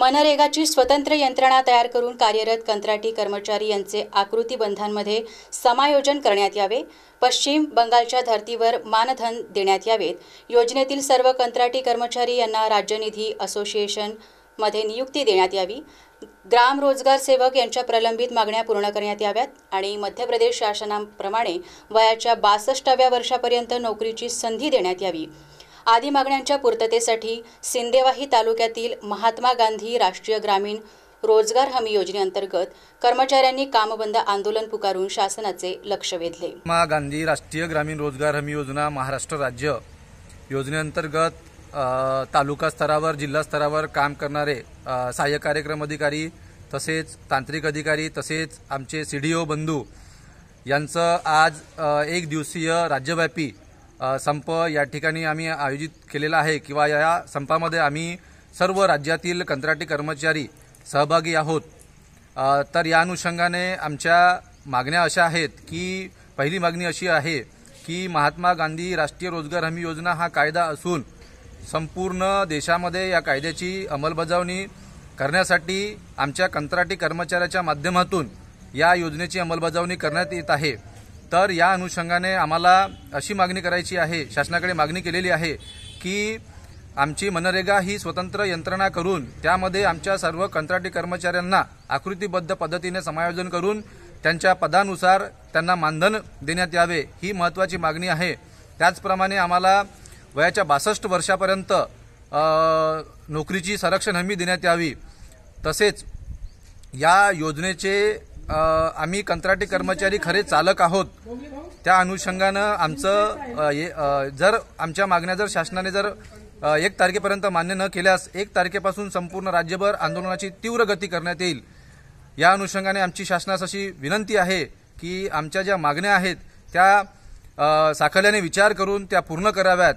मनरेगाची स्वतंत्र यंत्रणा तयार करून कार्यरत कंत्राटी कर्मचारी यांचे आकृतीबंधांमध्ये समायोजन करण्यात यावे पश्चिम बंगालच्या धर्तीवर मानधन देण्यात यावेत योजनेतील सर्व कंत्राटी कर्मचारी यांना राज्यनिधी असोसिएशनमध्ये नियुक्ती देण्यात यावी ग्राम रोजगार सेवक यांच्या प्रलंबित मागण्या पूर्ण करण्यात याव्यात आणि मध्य प्रदेश शासनाप्रमाणे वयाच्या बासष्टाव्या वर्षापर्यंत नोकरीची संधी देण्यात यावी आदी मागण्यांच्या पूर्ततेसाठी सिंदेवाही तालुक्यातील महात्मा गांधी राष्ट्रीय ग्रामीण रोजगार हमी योजनेअंतर्गत कर्मचाऱ्यांनी कामबंद आंदोलन पुकारून शासनाचे लक्ष वेधले महात्मा गांधी राष्ट्रीय ग्रामीण रोजगार हमी योजना महाराष्ट्र राज्य योजनेअंतर्गत तालुका स्तरावर जिल्हा स्तरावर काम करणारे सहाय्य कार्यक्रम अधिकारी तसेच तांत्रिक अधिकारी तसेच आमचे सी डी ओ बंधू यांचं आज एक दिवसीय राज्यव्यापी संप या ठिकाणी आम्ही आयोजित केलेला आहे किंवा या संपामध्ये आम्ही सर्व राज्यातील कंत्राटी कर्मचारी सहभागी आहोत तर या अनुषंगाने आमच्या मागण्या अशा आहेत की पहिली मागणी अशी आहे की महात्मा गांधी राष्ट्रीय रोजगार हमी योजना हा कायदा असून संपूर्ण देशामध्ये या कायद्याची अंमलबजावणी करण्यासाठी आमच्या कंत्राटी कर्मचाऱ्याच्या माध्यमातून या योजनेची अंमलबजावणी करण्यात येत आहे तर या अनुषंगाने आम्हाला अशी मागणी करायची आहे शासनाकडे मागणी केलेली आहे की आमची मनरेगा ही स्वतंत्र यंत्रणा करून त्यामध्ये आमच्या सर्व कंत्राटी कर्मचाऱ्यांना आकृतीबद्ध पद्धतीने समायोजन करून त्यांच्या पदानुसार त्यांना मानधन देण्यात यावे ही महत्त्वाची मागणी आहे त्याचप्रमाणे आम्हाला वयाच्या बासष्ट वर्षापर्यंत नोकरीची संरक्षण हमी देण्यात यावी तसेच या योजनेचे आम्ही कंत्राटी कर्मचारी खरे चालक आहोत त्या अनुषंगानं आमचं जर आमच्या मागण्या जर शासनाने जर एक तारखेपर्यंत मान्य न केल्यास एक तारखेपासून संपूर्ण राज्यभर आंदोलनाची तीव्र गती करण्यात येईल या अनुषंगाने आमची शासनास अशी विनंती आहे की आमच्या ज्या मागण्या आहेत त्या साखल्याने विचार करून त्या पूर्ण कराव्यात